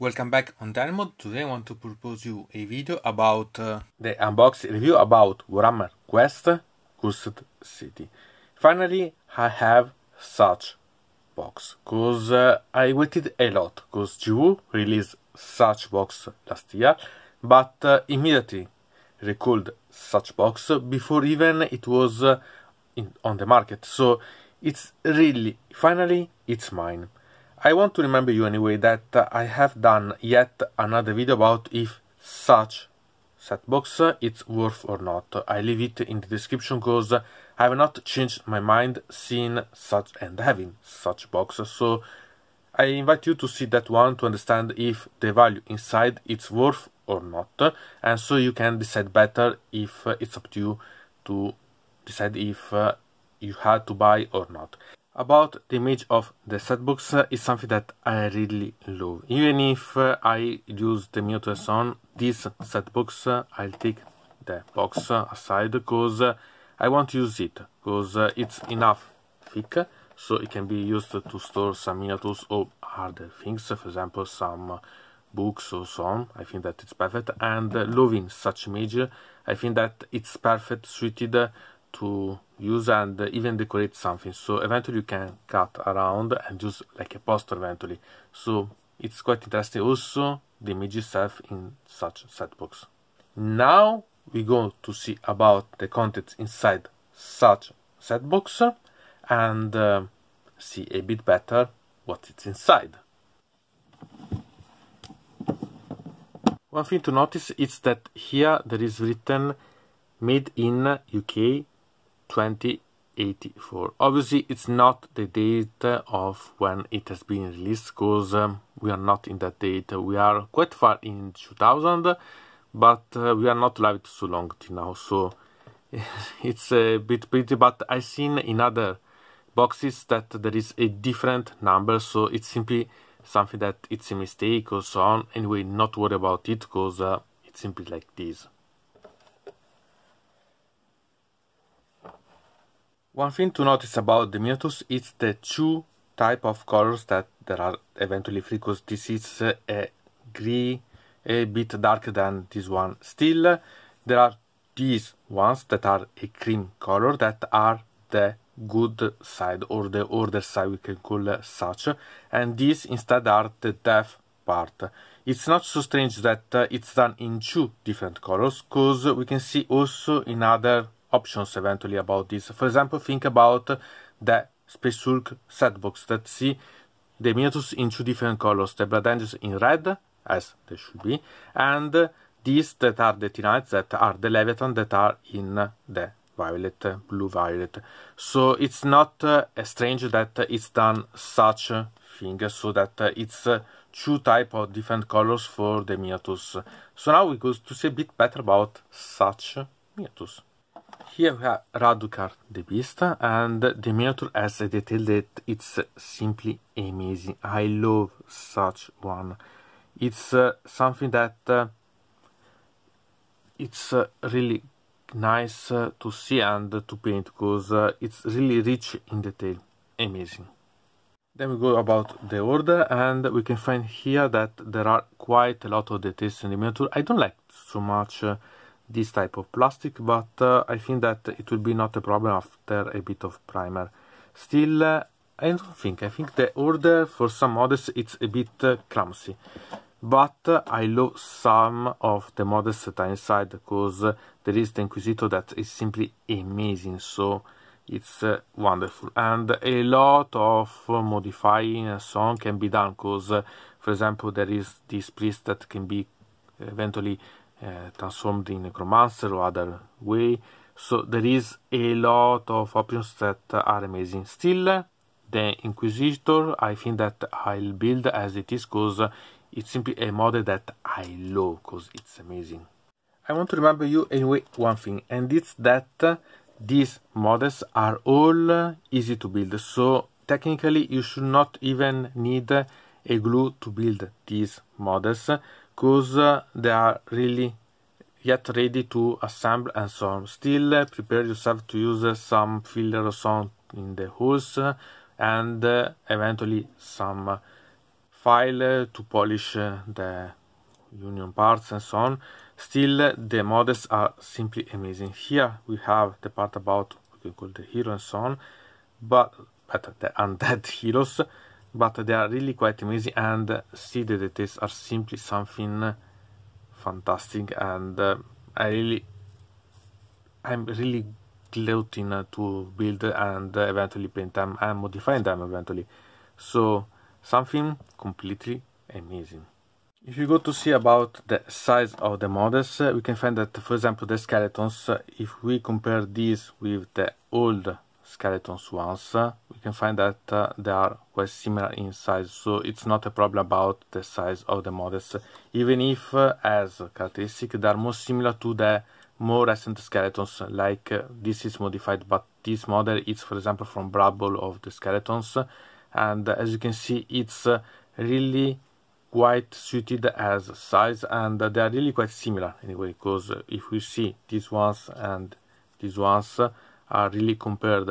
Welcome back on Dynamod. Today I want to propose you a video about uh, the unboxing review about Warhammer Quest Cursed City. Finally, I have such box because uh, I waited a lot because GW released such box last year, but uh, immediately recalled such box before even it was uh, in, on the market. So it's really finally it's mine. I want to remember you anyway that uh, I have done yet another video about if such set box uh, it's worth or not. I leave it in the description because I have not changed my mind seeing such and having such box. So I invite you to see that one to understand if the value inside it's worth or not and so you can decide better if uh, it's up to you to decide if you had to buy or not about the image of the setbox uh, is something that I really love. Even if uh, I use the muters on this setbox, uh, I'll take the box aside because I won't use it because it's enough thick so it can be used to store some miniatures or other things, for example some books or so on. I think that it's perfect and loving such image, I think that it's perfect suited to use and even decorate something so eventually you can cut around and use like a poster eventually so it's quite interesting also the image itself in such set box. now we go to see about the contents inside such set box, and uh, see a bit better what it's inside one thing to notice is that here there is written made in UK 2084. Obviously, it's not the date of when it has been released because um, we are not in that date. We are quite far in 2000, but uh, we are not live so long till now. So it's a bit pretty, but I've seen in other boxes that there is a different number, so it's simply something that it's a mistake or so on. Anyway, not worry about it because uh, it's simply like this. One thing to notice about the Mewtwo's is the two type of colors that there are eventually because this is a grey a bit darker than this one still there are these ones that are a cream color that are the good side or the order side we can call such and these instead are the deaf part it's not so strange that uh, it's done in two different colors because we can see also in other options eventually about this. For example, think about the set setbox that see the Minotaurs in two different colors, the Blood Angels in red, as they should be, and these that are the Tinites that are the Leviathan that are in the violet, blue violet. So it's not uh, strange that it's done such a thing, so that uh, it's uh, two type of different colors for the Minotaurs. So now we go to see a bit better about such Minotaurs. Here we have Raducar the Beast and the miniature has a detail that it's simply amazing. I love such one. It's uh, something that uh, it's uh, really nice uh, to see and to paint because uh, it's really rich in detail. Amazing. Then we go about the order and we can find here that there are quite a lot of details in the miniature. I don't like so much uh, this type of plastic but uh, I think that it will be not a problem after a bit of primer still uh, I don't think I think the order for some models it's a bit uh, clumsy but uh, I love some of the models that are inside because uh, there is the Inquisitor that is simply amazing so it's uh, wonderful and a lot of modifying and so on can be done because for example there is this priest that can be eventually uh, transformed in Necromancer or other way. So there is a lot of options that are amazing. Still, the Inquisitor, I think that I'll build as it is because it's simply a model that I love because it's amazing. I want to remember you anyway one thing and it's that these models are all easy to build so technically you should not even need a glue to build these models because uh, they are really yet ready to assemble and so on. Still uh, prepare yourself to use uh, some filler or on in the holes uh, and uh, eventually some file to polish the union parts and so on. Still the models are simply amazing. Here we have the part about we can call the hero and so on, but better the undead heroes but they are really quite amazing and see the details are simply something fantastic and uh, I really I'm really gloating to build and eventually paint them and modifying them eventually so something completely amazing if you go to see about the size of the models uh, we can find that for example the skeletons uh, if we compare these with the old skeleton swans, we can find that uh, they are quite similar in size, so it's not a problem about the size of the models, even if, uh, as characteristic, they are more similar to the more recent skeletons, like uh, this is modified, but this model is, for example, from Brabble of the skeletons, and as you can see, it's really quite suited as size and they are really quite similar anyway because if we see these ones and these ones are really compared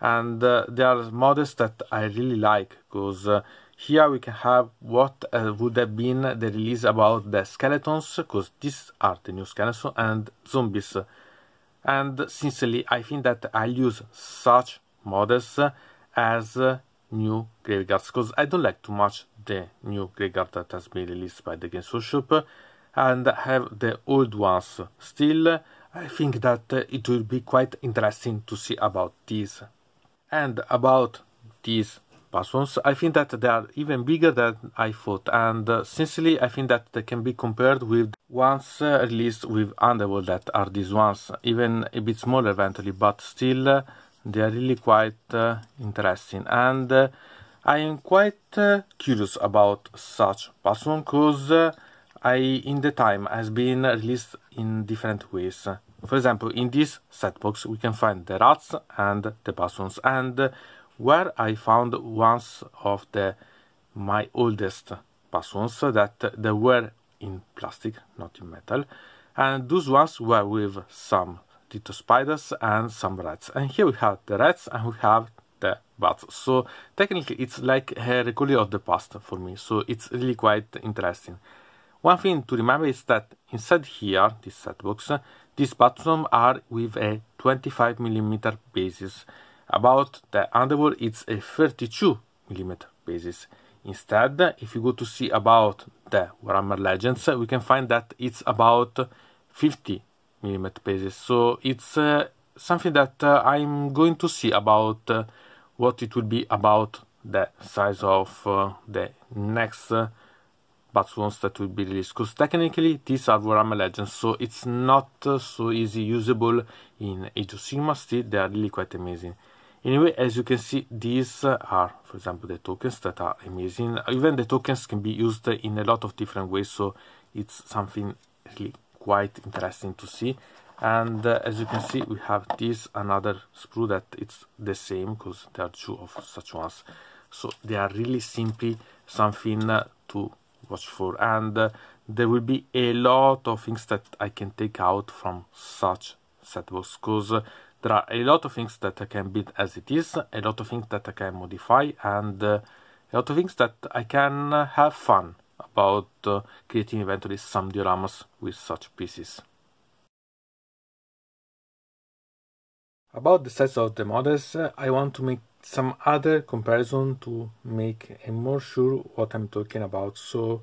and uh, they are models that I really like because uh, here we can have what uh, would have been the release about the skeletons because these are the new skeletons and zombies and sincerely I think that I'll use such models as new graveyards because I don't like too much the new graveyard that has been released by the Games Workshop and have the old ones still I think that uh, it will be quite interesting to see about these. And about these persons, I think that they are even bigger than I thought, and uh, sincerely, I think that they can be compared with ones uh, released with Underworld that are these ones, even a bit smaller eventually, but still uh, they are really quite uh, interesting. And uh, I am quite curious about such person because I, in the time, has been released in different ways for example, in this set box we can find the rats and the bosons and where I found once of the my oldest bosons that they were in plastic, not in metal, and those ones were with some little spiders and some rats. And here we have the rats and we have the bats. So technically it's like a recovery of the past for me, so it's really quite interesting. One thing to remember is that inside here, this set box, these buttons are with a 25mm basis. About the underworld, it's a 32mm basis. Instead, if you go to see about the Warhammer Legends, we can find that it's about 50mm basis. So it's uh, something that uh, I'm going to see about uh, what it will be about the size of uh, the next uh, that will be released because technically these are Warhammer Legends so it's not uh, so easy usable in Age of Sigma still they are really quite amazing anyway as you can see these uh, are for example the tokens that are amazing even the tokens can be used in a lot of different ways so it's something really quite interesting to see and uh, as you can see we have this another screw that it's the same because there are two of such ones so they are really simply something uh, to Watch for and uh, there will be a lot of things that I can take out from such box because uh, there are a lot of things that I can build as it is, a lot of things that I can modify and uh, a lot of things that I can uh, have fun about uh, creating eventually some dioramas with such pieces. About the size of the models, uh, I want to make some other comparison to make a more sure what I'm talking about. So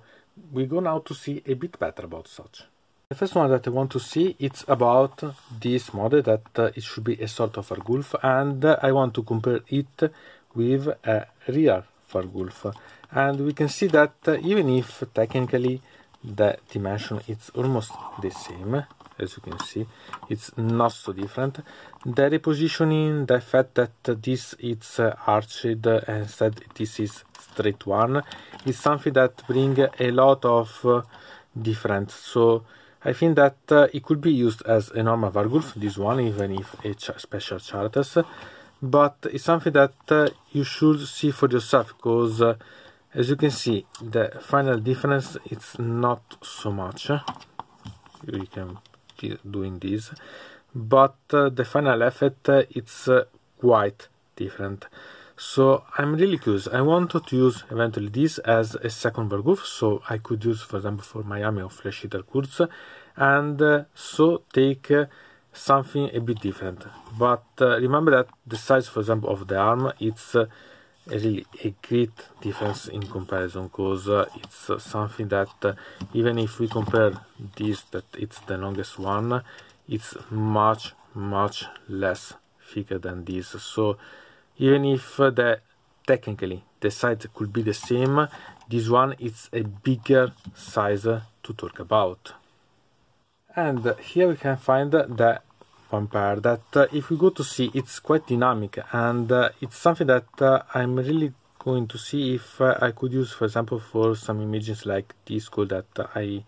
we go now to see a bit better about such. The first one that I want to see it's about this model that uh, it should be a sort of Fergulf and uh, I want to compare it with a real Fergulf and we can see that uh, even if technically the dimension is almost the same as you can see it's not so different the repositioning the fact that this is arched instead this is straight one is something that bring a lot of uh, difference so I think that uh, it could be used as a normal Vargulf, this one, even if a ch special charters, but it's something that uh, you should see for yourself, because uh, as you can see, the final difference is not so much. You can keep doing this, but uh, the final effect uh, it's uh, quite different. So I'm really curious. I wanted to use eventually this as a second Berghof, so I could use, for example, for Miami or Flash Eater Kurz, and uh, so take uh, something a bit different. But uh, remember that the size, for example, of the arm, it's really a great difference in comparison, because it's something that even if we compare this, that it's the longest one, it's much much less thicker than this so even if the technically the size could be the same this one is a bigger size to talk about and here we can find the vampire that uh, if we go to see it's quite dynamic and uh, it's something that uh, I'm really going to see if I could use for example for some images like this code that I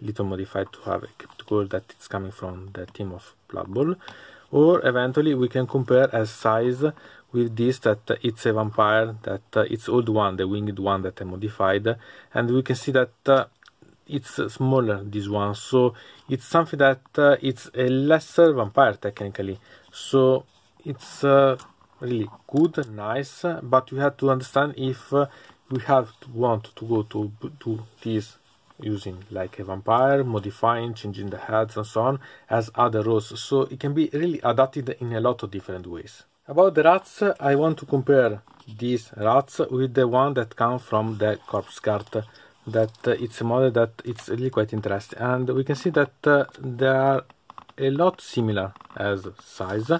little modified to have a crypt gold that it's coming from the team of Blood Bowl. Or eventually we can compare as size with this that it's a vampire, that it's old one, the winged one that I modified. And we can see that uh, it's smaller this one so it's something that uh, it's a lesser vampire technically so it's uh, really good nice but we have to understand if uh, we have to want to go to to this using like a vampire modifying changing the heads and so on as other roles so it can be really adapted in a lot of different ways about the rats i want to compare these rats with the one that come from the corpse cart that uh, it's a model that it's really quite interesting and we can see that uh, they are a lot similar as size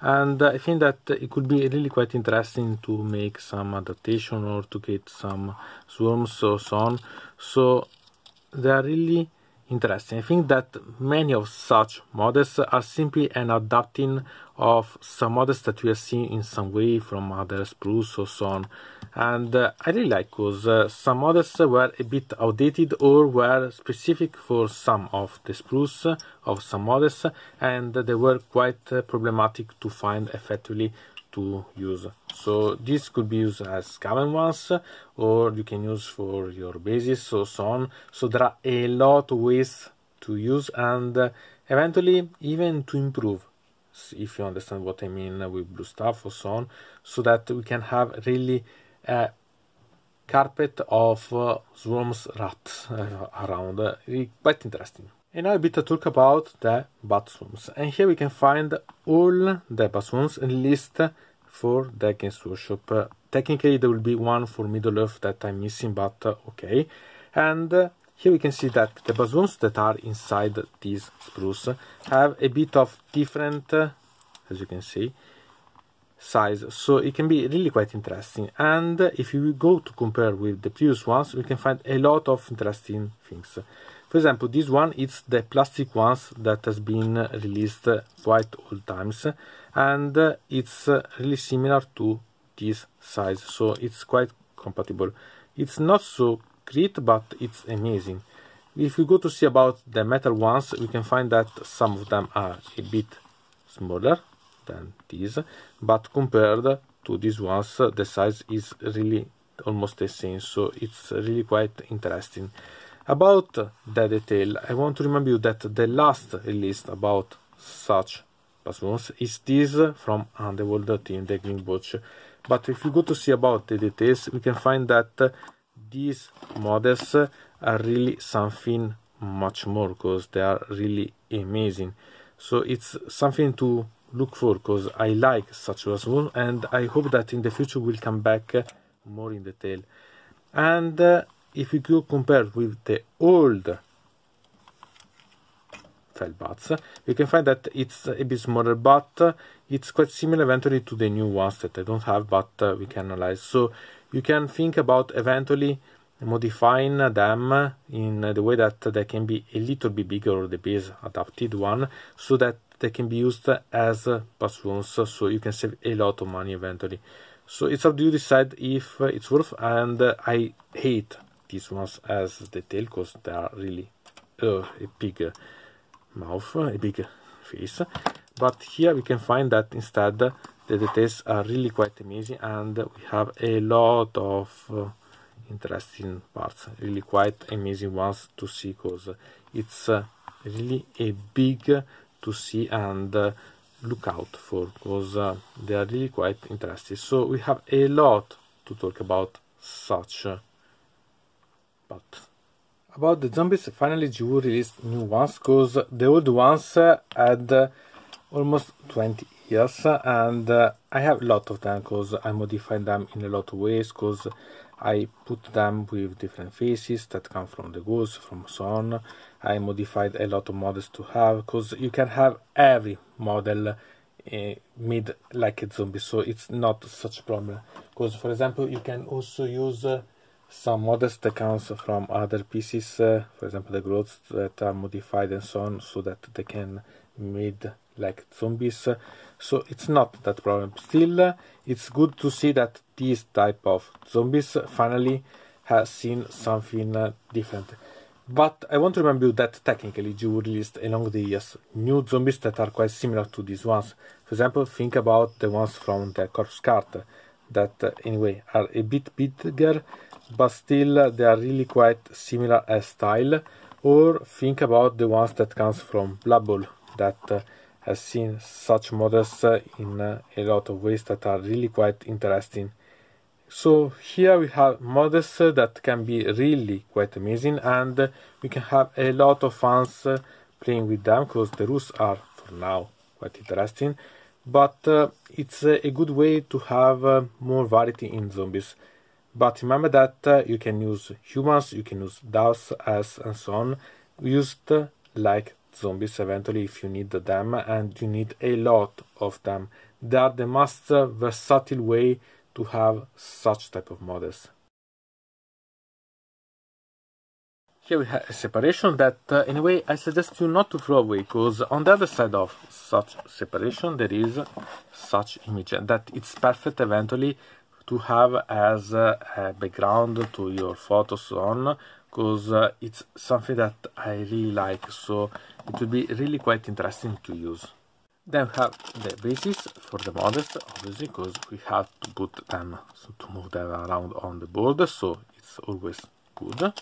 and uh, I think that it could be really quite interesting to make some adaptation or to get some swarms or so on so they are really interesting. I think that many of such models are simply an adapting of some models that we have seen in some way from others, sprues or so on. And uh, I really like those. Uh, some models were a bit outdated or were specific for some of the sprues of some models and they were quite uh, problematic to find effectively to use so this could be used as common ones or you can use for your bases or so on so there are a lot of ways to use and uh, eventually even to improve if you understand what I mean with blue stuff or so on so that we can have really a carpet of uh, swarms rats uh, around uh, quite interesting and now a bit to talk about the bat swarms and here we can find all the bat swarms and list for deck against worship. Uh, technically, there will be one for Middle Earth that I'm missing, but uh, okay. And uh, here we can see that the bassoons that are inside these sprues have a bit of different, uh, as you can see, size. So it can be really quite interesting. And uh, if you go to compare with the previous ones, we can find a lot of interesting things. For example, this one is the plastic ones that has been released quite old times and uh, it's uh, really similar to this size, so it's quite compatible. It's not so great, but it's amazing. If you go to see about the metal ones, we can find that some of them are a bit smaller than these, but compared to these ones, the size is really almost the same, so it's really quite interesting. About the detail, I want to remind you that the last release about such passwords is this from Underworld Team the Greenwatch. But if you go to see about the details, we can find that these models are really something much more because they are really amazing. So it's something to look for because I like such passwords and I hope that in the future we'll come back more in detail. And uh, if you compare with the old Felbats, you can find that it's a bit smaller, but uh, it's quite similar eventually to the new ones that I don't have, but uh, we can analyze. So you can think about eventually modifying them in the way that they can be a little bit bigger or the base adapted one so that they can be used as passwords so you can save a lot of money eventually so it's up to you decide if uh, it's worth and i hate these ones as the tail because they are really uh, a big uh, mouth, a big face. But here we can find that instead the details are really quite amazing and we have a lot of uh, interesting parts, really quite amazing ones to see because it's uh, really a big uh, to see and uh, look out for because uh, they are really quite interesting. So we have a lot to talk about such uh, but About the zombies, finally Jiu released new ones, cause the old ones had uh, almost 20 years, and uh, I have a lot of them, cause I modified them in a lot of ways, cause I put them with different faces that come from the ghost, from so on. I modified a lot of models to have, because you can have every model uh, made like a zombie, so it's not such a problem. Because, for example, you can also use uh, some modest accounts from other pieces, uh, for example the clothes that are modified and so on, so that they can made like zombies. So it's not that problem. Still, uh, it's good to see that this type of zombies finally has seen something uh, different. But I want to remind you that technically you would list along the years new zombies that are quite similar to these ones. For example, think about the ones from the Corpse Cart that uh, anyway are a bit bigger but still they are really quite similar as style or think about the ones that comes from Blood that uh, has seen such models uh, in uh, a lot of ways that are really quite interesting. So here we have models uh, that can be really quite amazing and uh, we can have a lot of fans uh, playing with them because the rules are for now quite interesting but uh, it's uh, a good way to have uh, more variety in zombies. But remember that uh, you can use humans, you can use doves, as and so on, used uh, like zombies eventually if you need them and you need a lot of them. They are the most uh, versatile way to have such type of models. Here we have a separation that, uh, way, I suggest you not to throw away, because on the other side of such separation, there is such image that it's perfect eventually to have as a background to your photos on, because uh, it's something that I really like, so it would be really quite interesting to use. Then we have the bases for the models, obviously, because we have to put them, so to move them around on the board, so it's always good.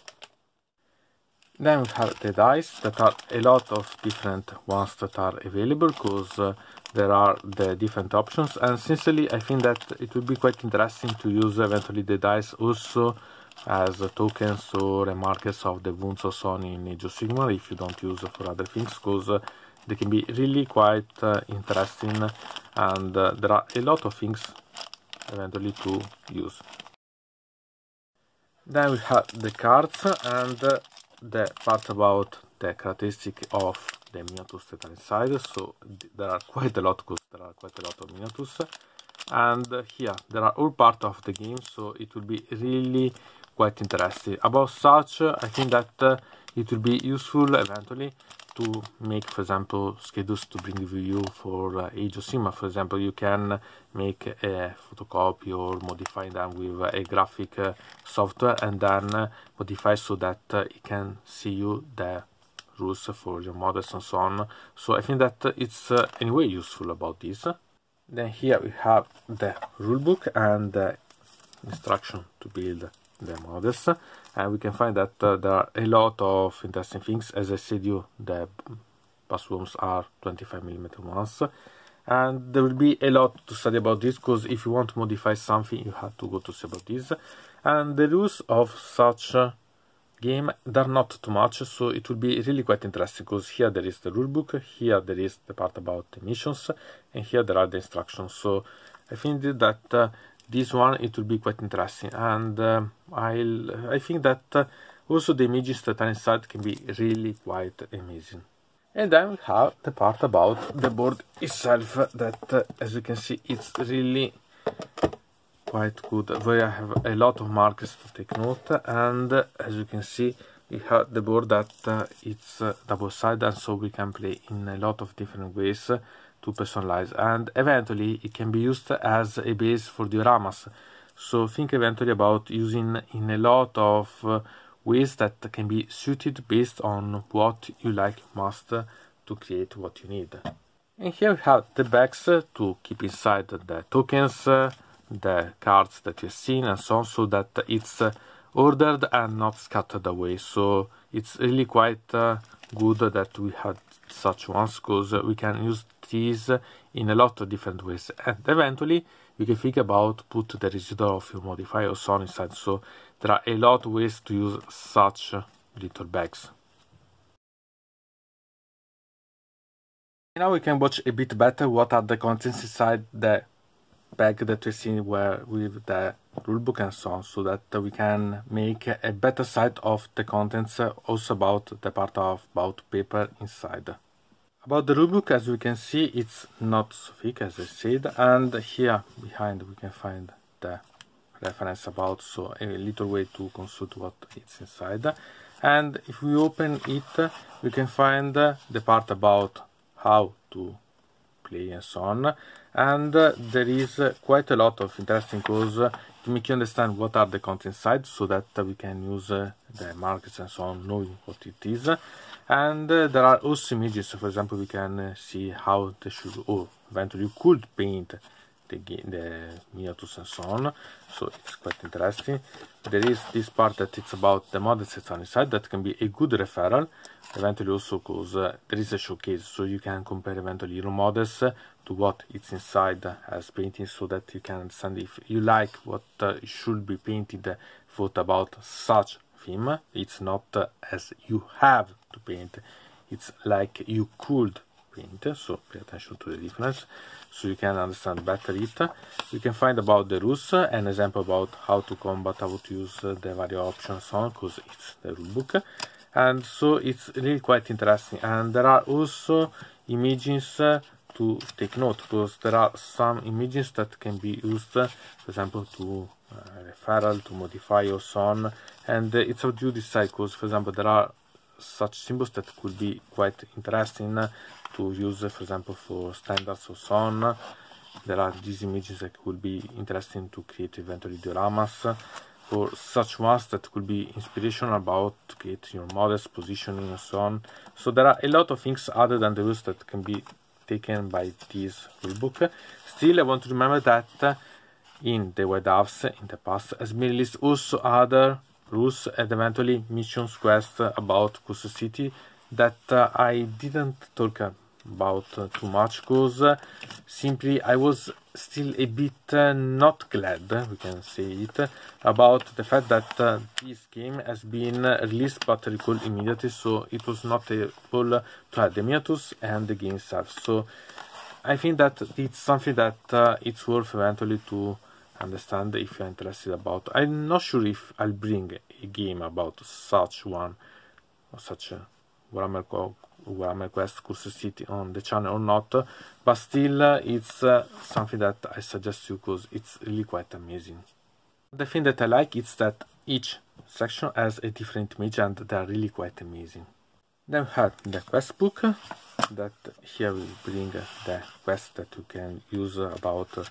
Then we have the dice that are a lot of different ones that are available because uh, there are the different options and sincerely I think that it would be quite interesting to use eventually the dice also as tokens or markers of the wounds or so on in Age of Sigmar if you don't use for other things because uh, they can be really quite uh, interesting and uh, there are a lot of things eventually to use. Then we have the cards and uh, the part about the characteristic of the minotus that are inside so there are quite a lot because there are quite a lot of minotus, and uh, here there are all part of the game so it will be really quite interesting about such uh, i think that uh, it will be useful eventually to make for example schedules to bring to you for uh, Sigma. for example you can make a photocopy or modify them with a graphic uh, software and then uh, modify so that uh, it can see you the rules for your models and so on so I think that it's anyway useful about this then here we have the rule book and the instruction to build the models and we can find that uh, there are a lot of interesting things as I said you the bathrooms are 25 millimeter ones and there will be a lot to study about this because if you want to modify something you have to go to see about this and the rules of such uh, game they're not too much so it will be really quite interesting because here there is the rulebook here there is the part about missions and here there are the instructions so I think that uh, this one it will be quite interesting and uh, I'll I think that uh, also the images that are inside can be really quite amazing and then we have the part about the board itself that uh, as you can see it's really quite good where I have a lot of markers to take note and uh, as you can see we have the board that uh, it's uh, double-sided and so we can play in a lot of different ways to personalize and eventually it can be used as a base for dioramas so think eventually about using in a lot of uh, ways that can be suited based on what you like most to create what you need and here we have the bags to keep inside the tokens the cards that you've seen and so on so that it's uh, ordered and not scattered away so it's really quite uh, good that we had such ones because we can use these in a lot of different ways. And eventually, you can think about put the residual of your modifier or so inside. So there are a lot of ways to use such uh, little bags. Now we can watch a bit better what are the contents inside the bag that we've seen where with the rulebook and so on so that we can make a better sight of the contents uh, also about the part of about paper inside. About the rule as we can see, it's not so thick as I said, and here behind we can find the reference about, so a little way to consult what it's inside. And if we open it, we can find the part about how to play and so on. And there is quite a lot of interesting cause to make you understand what are the contents inside, so that we can use the markets and so on, knowing what it is and uh, there are also images for example we can uh, see how they should or oh, eventually you could paint the, the miniatures and so on so it's quite interesting there is this part that it's about the models that's on inside that can be a good referral eventually also because uh, there is a showcase so you can compare eventually your models to what it's inside as painting so that you can understand if you like what uh, should be painted thought about such theme it's not uh, as you have to paint it's like you could paint so pay attention to the difference so you can understand better it you can find about the rules an example about how to combat how to use uh, the various options on because it's the book, and so it's really quite interesting and there are also images uh, to take note because there are some images that can be used uh, for example to uh, referral to modify or so on and uh, it's how you decide because for example there are such symbols that could be quite interesting to use, for example, for standards or so on. There are these images that could be interesting to create eventually dioramas, or such ones that could be inspirational about create your models, positioning, and so on. So there are a lot of things other than the rules that can be taken by this rulebook. Still, I want to remember that in the White House in the past has been released also other plus eventually missions quest about Kusu City that uh, I didn't talk about too much because uh, simply I was still a bit uh, not glad, we can say it, about the fact that uh, this game has been released but recalled immediately so it was not able to add the Miatus and the game itself. So I think that it's something that uh, it's worth eventually to understand if you're interested about I'm not sure if I'll bring a game about such one such a Warhammer, Warhammer Quest Curse City on the channel or not but still uh, it's uh, something that I suggest you because it's really quite amazing the thing that I like is that each section has a different image and they are really quite amazing then we have the quest book that here we bring the quest that you can use about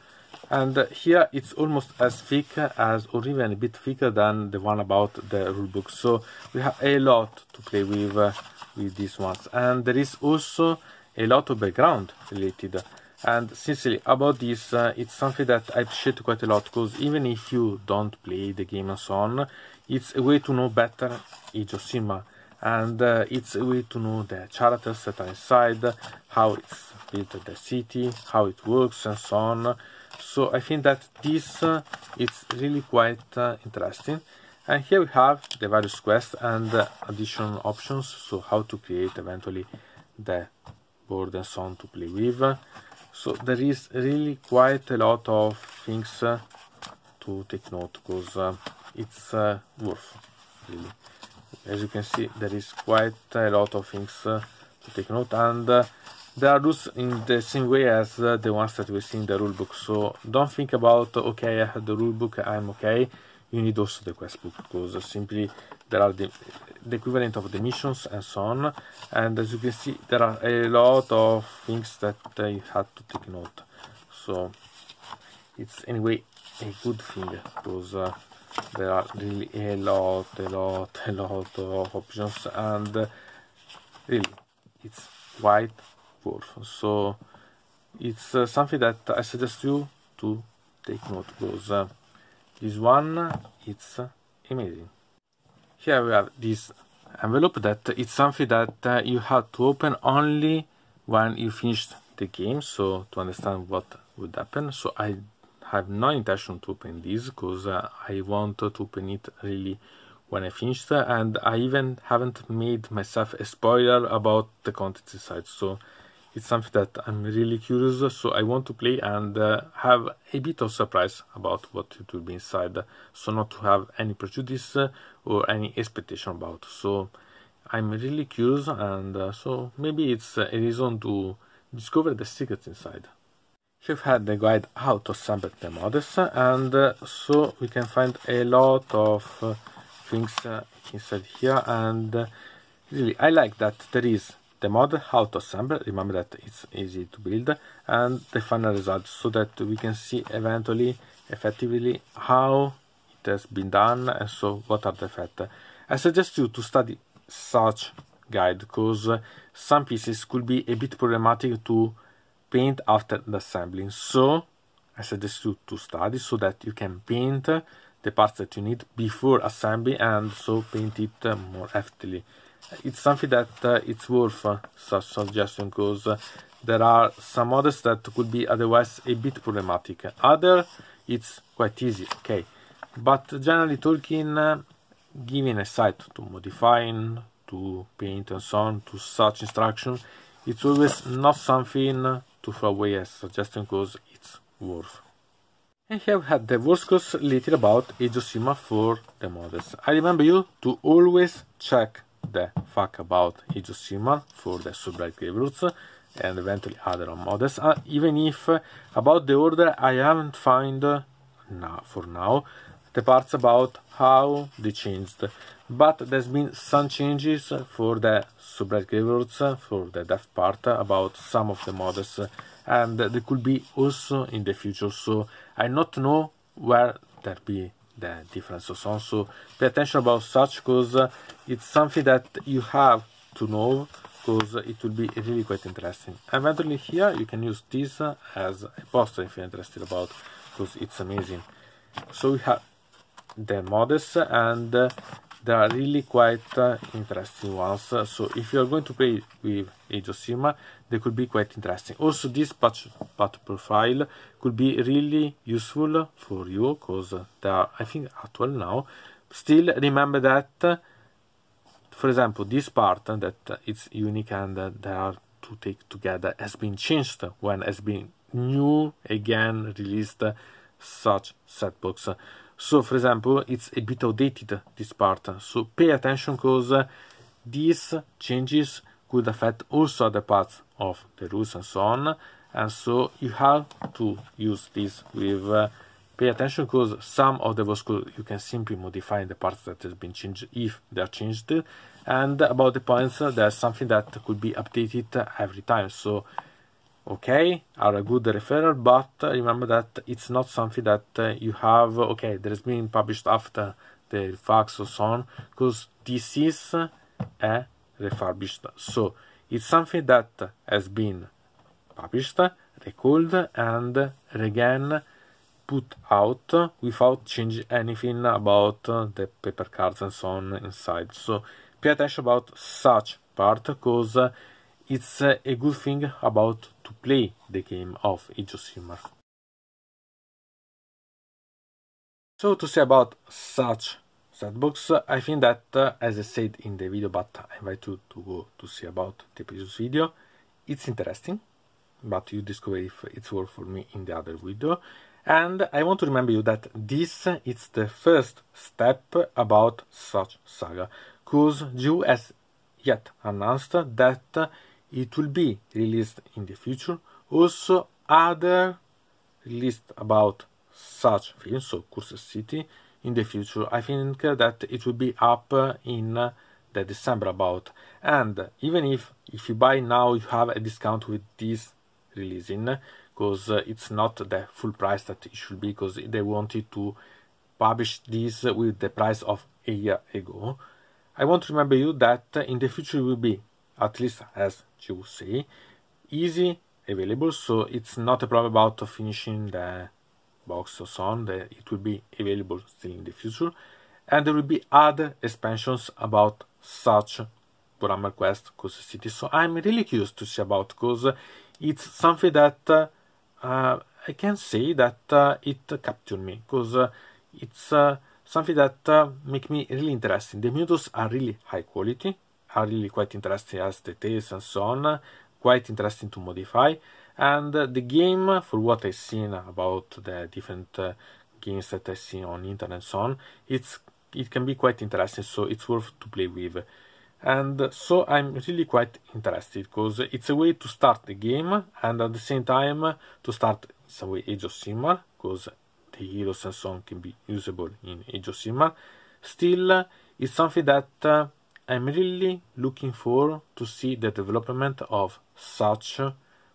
and here it's almost as thick as or even a bit thicker than the one about the rule book. so we have a lot to play with uh, with these ones and there is also a lot of background related and sincerely about this uh, it's something that I appreciate quite a lot because even if you don't play the game and so on it's a way to know better Age of Sigmar and uh, it's a way to know the characters that are inside, how it's built the city, how it works and so on. So I think that this uh, is really quite uh, interesting. And here we have the various quests and uh, additional options, so how to create eventually the board and so on to play with. So there is really quite a lot of things uh, to take note because uh, it's worth really as you can see there is quite a lot of things uh, to take note and uh, there are rules in the same way as uh, the ones that we see in the rulebook so don't think about okay I have the rulebook I'm okay you need also the quest book because simply there are the, the, equivalent of the missions and so on and as you can see there are a lot of things that uh, you had to take note so it's anyway a good thing because uh, there are really a lot, a lot, a lot of options, and uh, really, it's quite useful. So it's uh, something that I suggest you to take note because uh, this one it's amazing. Here we have this envelope that it's something that uh, you have to open only when you finished the game so to understand what would happen so I have no intention to open this because uh, I want to open it really when I finished and I even haven't made myself a spoiler about the content inside so it's something that I'm really curious so I want to play and uh, have a bit of surprise about what it will be inside so not to have any prejudice uh, or any expectation about so I'm really curious and uh, so maybe it's uh, a reason to discover the secrets inside we have had the guide how to assemble the models and uh, so we can find a lot of uh, things uh, inside here and uh, really I like that there is the model how to assemble remember that it's easy to build and the final result so that we can see eventually effectively how it has been done and so what are the effects I suggest you to study such guide because uh, some pieces could be a bit problematic to paint after the assembling. So I suggest you to study so that you can paint the parts that you need before assembly and so paint it uh, more heftily. It's something that uh, it's worth uh, such suggestion because uh, there are some others that could be otherwise a bit problematic. Other, it's quite easy, okay. But generally talking, uh, giving a sight to modifying, to paint and so on, to such instruction, it's always not something to throw away a suggestion because it's worse. I have had the worst cause little about Ijoshima for the models. I remember you to always check the fuck about Ijoshima for the sublight cave roots and eventually other models, uh, even if uh, about the order I haven't found uh, now, for now the parts about how they changed. But there's been some changes for the subrate keywords, for the deaf part about some of the models, and they could be also in the future. So I not know where there be the difference or so So pay attention about such because it's something that you have to know because it will be really quite interesting. Eventually here you can use this as a poster if you're interested about because it's amazing. So we have the modes and uh, they are really quite uh, interesting ones. So if you are going to play with Age of Sigma, they could be quite interesting. Also, this patch, patch profile could be really useful for you because uh, they are, I think, actual now. Still, remember that, for example, this part that it's unique and they are to take together has been changed when has been new again released such set books. So for example, it's a bit outdated, this part. So pay attention because these changes could affect also other parts of the rules and so on. And so you have to use this with uh, pay attention because some of the code you can simply modify the parts that has been changed if they are changed. And about the points, there's something that could be updated every time. So okay are a good referral but remember that it's not something that uh, you have okay there's been published after the fax or so on because this is a refurbished so it's something that has been published recalled and again put out without changing anything about uh, the paper cards and so on inside so pay attention about such part because uh, it's a good thing about to play the game of Age of Sigmar. So to say about such books, I think that, uh, as I said in the video, but I invite you to go to see about the previous video, it's interesting, but you discover if it's worth for me in the other video. And I want to remember you that this is the first step about such saga, because you has yet announced that it will be released in the future also other list about such films, so Cursor City, in the future. I think that it will be up in the December about. And even if if you buy now, you have a discount with this releasing, because uh, it's not the full price that it should be, because they wanted to publish this with the price of a year ago. I want to remember you that in the future it will be at least as you see, easy available, so it's not a problem about finishing the box or so on, the, it will be available still in the future. And there will be other expansions about such Burama Quest Coast City. So I'm really curious to see about because it's something that uh, I can say that uh, it captured me because uh, it's uh, something that uh, make me really interesting. The minutes are really high quality are really quite interesting as details and so on, quite interesting to modify. And the game, for what I've seen about the different uh, games that I've seen on internet and so on, it's it can be quite interesting, so it's worth to play with. And so I'm really quite interested because it's a way to start the game and at the same time to start some way Age of Sigmar because the heroes and so on can be usable in Age of Sigmar. Still, uh, it's something that uh, I'm really looking forward to see the development of such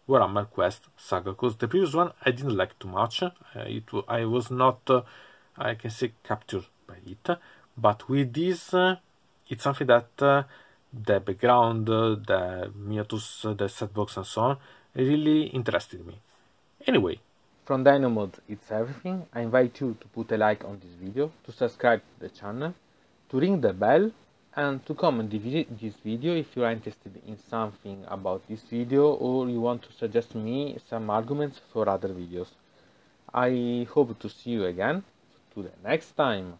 Warhammer Quest saga because the previous one I didn't like too much. Uh, it I was not, uh, I can say, captured by it. But with this, uh, it's something that uh, the background, uh, the Miatus, uh, the setbox, and so on really interested me. Anyway. From Dynamod, it's everything. I invite you to put a like on this video, to subscribe to the channel, to ring the bell and to comment this video if you are interested in something about this video or you want to suggest me some arguments for other videos. I hope to see you again. To the next time.